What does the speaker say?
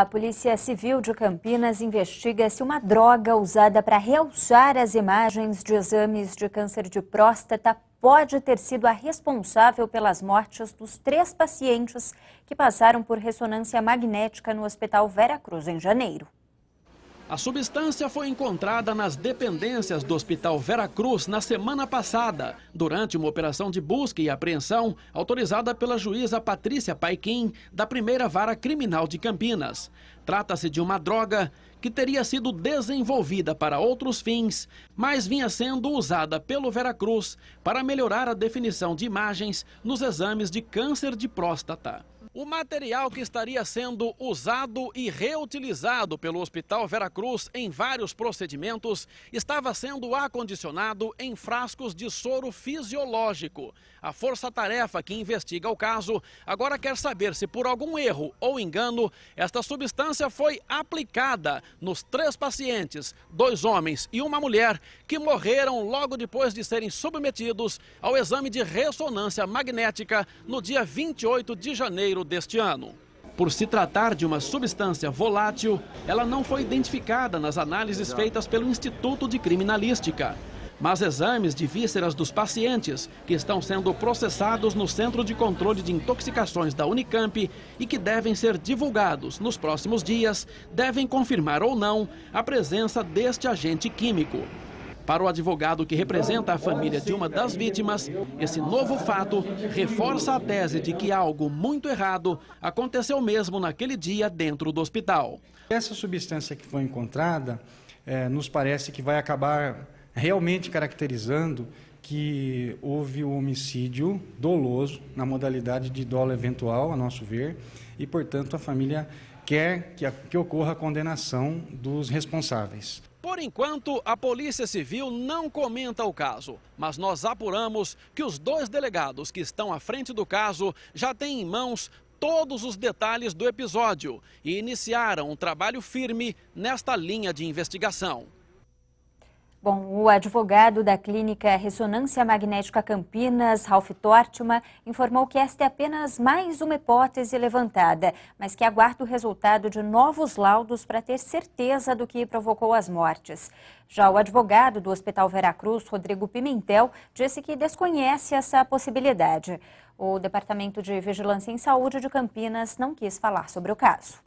A Polícia Civil de Campinas investiga se uma droga usada para realçar as imagens de exames de câncer de próstata pode ter sido a responsável pelas mortes dos três pacientes que passaram por ressonância magnética no Hospital Vera Cruz em janeiro. A substância foi encontrada nas dependências do Hospital Vera Cruz na semana passada, durante uma operação de busca e apreensão autorizada pela juíza Patrícia Paiquim, da primeira vara criminal de Campinas. Trata-se de uma droga que teria sido desenvolvida para outros fins, mas vinha sendo usada pelo Vera Cruz para melhorar a definição de imagens nos exames de câncer de próstata. O material que estaria sendo usado e reutilizado pelo Hospital Veracruz em vários procedimentos estava sendo acondicionado em frascos de soro fisiológico. A força-tarefa que investiga o caso agora quer saber se, por algum erro ou engano, esta substância foi aplicada nos três pacientes, dois homens e uma mulher, que morreram logo depois de serem submetidos ao exame de ressonância magnética no dia 28 de janeiro deste ano. Por se tratar de uma substância volátil, ela não foi identificada nas análises feitas pelo Instituto de Criminalística. Mas exames de vísceras dos pacientes, que estão sendo processados no Centro de Controle de Intoxicações da Unicamp e que devem ser divulgados nos próximos dias, devem confirmar ou não a presença deste agente químico. Para o advogado que representa a família de uma das vítimas, esse novo fato reforça a tese de que algo muito errado aconteceu mesmo naquele dia dentro do hospital. Essa substância que foi encontrada é, nos parece que vai acabar realmente caracterizando que houve o homicídio doloso na modalidade de dolo eventual, a nosso ver, e, portanto, a família quer que, a, que ocorra a condenação dos responsáveis. Por enquanto, a Polícia Civil não comenta o caso, mas nós apuramos que os dois delegados que estão à frente do caso já têm em mãos todos os detalhes do episódio e iniciaram um trabalho firme nesta linha de investigação. Bom, o advogado da Clínica Ressonância Magnética Campinas, Ralph Tortima, informou que esta é apenas mais uma hipótese levantada, mas que aguarda o resultado de novos laudos para ter certeza do que provocou as mortes. Já o advogado do Hospital Veracruz, Rodrigo Pimentel, disse que desconhece essa possibilidade. O Departamento de Vigilância em Saúde de Campinas não quis falar sobre o caso.